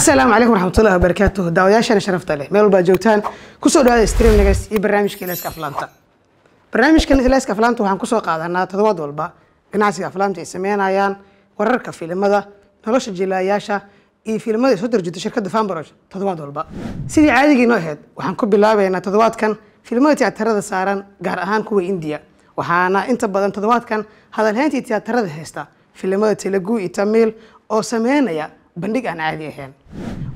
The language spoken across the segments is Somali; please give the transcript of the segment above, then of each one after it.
asalaamu calaykum waraxmatullahi wabarakaatuh daawayaashana sharafta leh meel walbaad joogtaan kusoo dhawaada streamnagas iyo barnaamijka ilaaska aflaanta barnaamijkan ilaaska aflaanta waxaan kusoo qaadanaa toddobaad walba ganacsiga aflaanta ay sameynayaan wararka filimada nolosha jilaayaasha iyo filimada soo darjito shirkadda fambarosh toddobaad walba sidii caadigiinoo ahayd waxaan ku bilaabaynaa toddobaadkan filimada tiyaatarada saaran gaar ahaan kuwa indiya waxaana inta badan toddobaadkan hadalhayntii tiyaatarada haysta filimada telugu iyo tamiil oo sameynaya bandhig aan caadi ahayn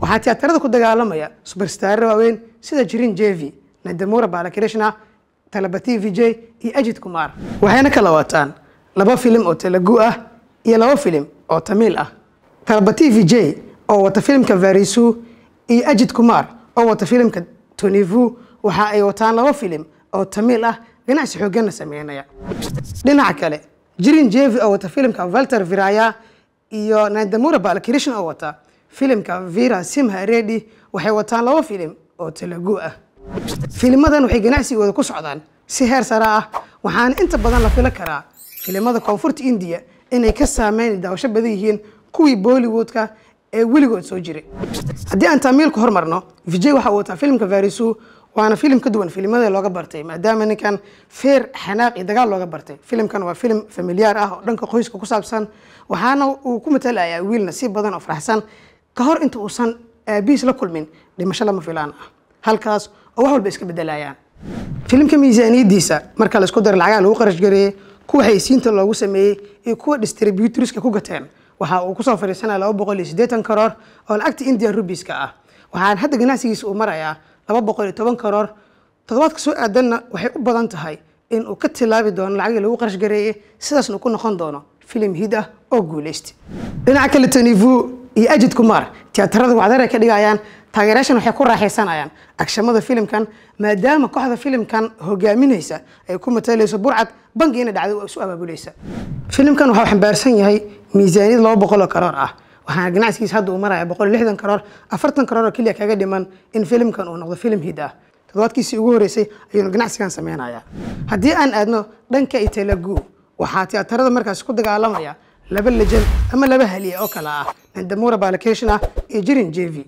waxaa tiyaatarada ku dagaalamaya subarstaarro waaweyn sida jirin jevi nadamura balakrishna v j iyo ajid kumar waxayna kala wataan laba filim oo telugu ah iyo laba filim oo tamiil ah t v j oo wata filimka varisu iyo ajid kumar oo wata filimka tonivu waxa ay wataan laba filim oo tamiil ah ganacsi xoogganna sameynaya dhinaca kale jirin jevi oo wata filimka valter viraya iyo naidamuraba alkirishan oo wataa filimka vira simha redi waxay wataan laba filim oo telugu ah filimadan waxay ganacsigooda ku socdaan si heer sare ah waxaana inta badan la filo karaa filimada koonfurta indiya inay ka saameyn daawasho badan yihiin kuwii bollywoodka ee weligood soo jiray haddii aan taamiilku hormarno vijay waxa uu wataa filimka varisu waana filim ka duwan filimada looga bartay maadaama ninkan feer xanaaq iyo dagaal looga bartay filimkan waa filim familiyaar ah oo dhanka qoyska ku saabsan waxaana uu ku matalayaa wiilna si badan oo faraxsan ka hor inta uusan aabihiis la kulmin dhimasho lama filaan ah halkaas oo wax walba iska bedelayaan filimka miisaaniyadiisa marka laisku daro lacagaha lagu qarash kuwa xaysiinta loogu sameeyey iyo kuwa distributorska ku gateen waxa uu kusoo fariisanaya laba boqol iyo siddeetan karoor oo lacagta indian rubiska ah waxaan hadda ganacsigiisa uu marayaa laba boqol iyo toban karoor toddobaadka soo aadanna waxay u badan tahay in uu ka tilaabi doono lacagii lagu qarash sidaasna uu ku noqon doono filim hid ah oo guulaysta dhinaca kale tanivu iyo ajid kumar tiyaatarada wacdaer ay ka dhigayaan taageerayaashan waxay ku raaxaysanayaan agshamada filimkan maadaama kooxda filimkan hogaaminaysa ay ku mataleyso burcad bangi inay dhacday isu abaabuleysa filimkan waxau xambaarsan yahay miisaaniyad laba boqol oo karoor ah waxaana ganacsigiis hadda uu maraya boqol lixdan karoor afartan karoor oo keliya kaga dhiman in filimkan uu noqdo filim hid ah toddobaadkiisii ugu horeysay ayuuna ganacsigan sameynayaa haddii aan aadno dhanka italagu waxaa tiyaatarada markaas ku dagaalamaya laba lejan ama laba haliya oo kale ah nandamura balacation ah iyo jirin jevi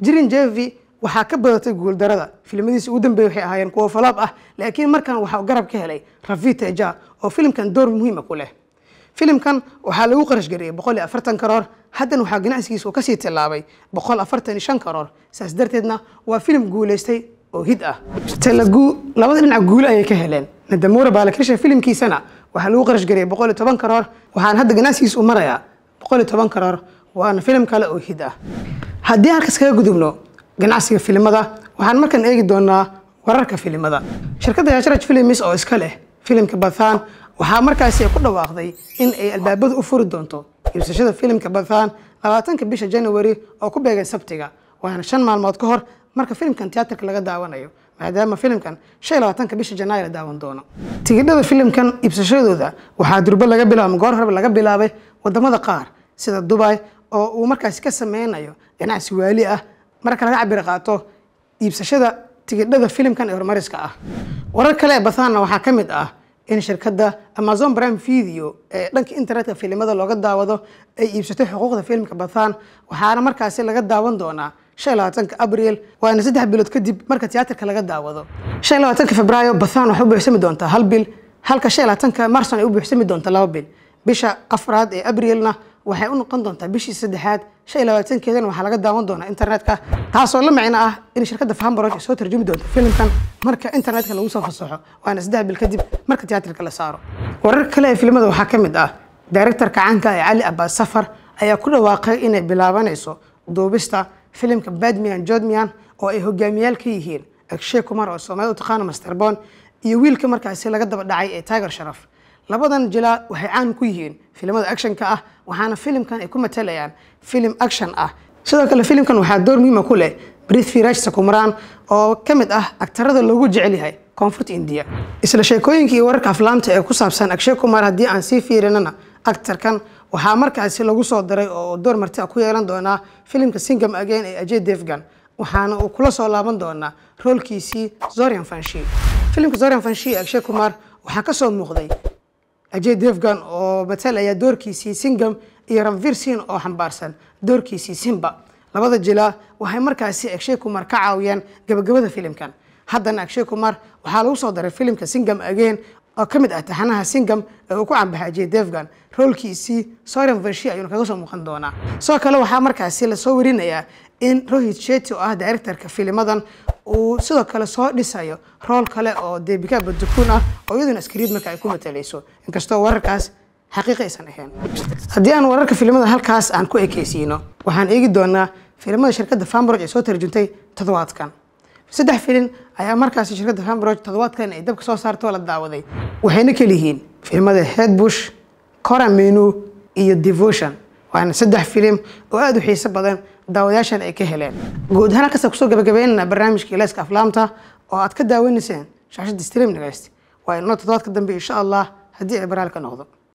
jirin jevi waxaa ka badatay guuldarada filimadiisi ugu dambeeyey waxay ahaayeen kuwo falaab ah laakiin markan waxaa garab ka helay rafi oo filimkan door muhiima ah ku leh filimkan waxaa lagu qarashgareeyey boqol iyo afartan karoor haddan waxaa ganacsigiisa kasii tilaabay sii boqol afartan shan karoor saas darteedna waa filim guulaystay oo hid ah telugu labada dhinac guulo ayay ka heleen nadamura baalakrisha filimkiisana waxaa lagu qarashgariyay boqol iyo toban karoor waxaan hadda ganacsigiisa u marayaa boqol iyo toban karoor waana filim kale oo hid ah haddii halkas kaga gudubno ganacsiga filimada waxaan markan eegi doonaa wararka filimada shirkadda yashraj filimis oo iska leh filimka bathan waxaa markaasi ku dhawaaqday in ay albaabada u furi doonto iibsashada filimka bathaan labaatanka bisha january oo ku beegay sabtiga waana shan maalmood ka hor marka filimkan tiyaatarka laga daawanayo maadaama filimkan shan iyo labaatanka bisha janaay la daawan doono tigidhada filimkan iibsashadooda waxaa durbo laga bilaaba goor horeba laga bilaabay wadamada qaar sida dubay oo uu markaasi ka sameynayo ganacsi waali ah marka laga cabir qaato iibsashada tigidhada filimkan ee horumariska ah warar kale ee bathaanna waxaa ka mid ah in shirkada amazon brime video ee dhanka internetka filimada looga daawado ay iibsato xuquuqda filmka bathan waxaana markaasi laga daawan doonaa shanka abriil waana saddex bilood kadib marka tiyaatarka laga daawado shanka februaayo bathaan waxay u buuxsami doontaa hal bil halka shanka marson ay u buuxsami doonta laba bil bisha afraad ee abriilna waxay u noqon doontaa bishii saddexaad shan iyo waxaa laga daawan doonaa internetka taasoo la micno ah in shirkadda fambaroge soo tarjumi doonto filimkan marka internetka lagu soo fasaxo waana saddex bil kadib marka tiyaatarka la saaro warar kale ee filimada waxaa ka mid ah daarektarka caanka ee cali abbaas safar ayaa ku dhawaaqay inay bilaabanayso duubista filimka badmian jodmian oo ay hogaamiyaal ka yihiin agshe kumar oo soomaalida u masterbon iyo wiilka markaasi laga daba dhacay ee tiger sharaf labadan jilaa waxay caan ku yihiin filimada actionka ah waxaana filimkan ay ku matalayaan filim action ah sidoo kale filimkan waxaa door muhiima ah ku leh brithvi raj sakumaraan oo ka mid ah agtarada loogu jecel yahay koonfurta indiya isla sheekooyinka iyo wararka aflaanta ee ku saabsan akshay kumar haddii aan sii fiirinana actarkan waxaa markaasi lagu soo daray oo door marti a ah ku yeelan doonaa filimka singam again ee ajay defgan waxaana uu kula soo laaban doonaa roolkiisii zorian fanshi filimka zorian fanshi ee akshay kumar waxaa ka soo muuqday ajay defgan oo batel ayaa doorkiisii singam iyo ranvir sin oo xambaarsan doorkiisii simba labada jila waxay markaasi akshay kumar ka caawiyaan gabagabada filimkan haddana akshay kumar waxaa lagu soo daray filimka singam ageen oo ka mid ah taxanaha singam ee uu ku canbaxay ajay defgan roolkiisii soran vershi ayuuna kaga soo muuqan doonaa sidoo kale waxaa markaasi lasoo warinayaa in rohit sheti oo ah directorka filimadan uu sidoo kale soo dhisayo rool kale oo debika badukun ah oo iyaduna askariid marka ay ku matalayso inkastoo wararkaas xaqiiq aysan ahayn haddii aan wararka filimada halkaas aan ku ekeysiino waxaan eegi doonaa filimada shirkadda fambrog ee soo tarjuntay toddobaadkan saddex filin ayaa markaasi shirkadda fambrog toddobaadkan ay dabka soo saartoo la daawaday waxayna kaliyihiin filimada headbush coramenu iyo devotion waana saddex filim oo aada u xiiso badan daawadayaashan ay ka heleen guud ahaan halkaas kusoo gabagabeynana barnaamijka ilayska aflaamta oo aad ka daawanayseen shaashada streamnagayst waa inoo toddobaadka dambe insha allah haddii ay baraalka noqdo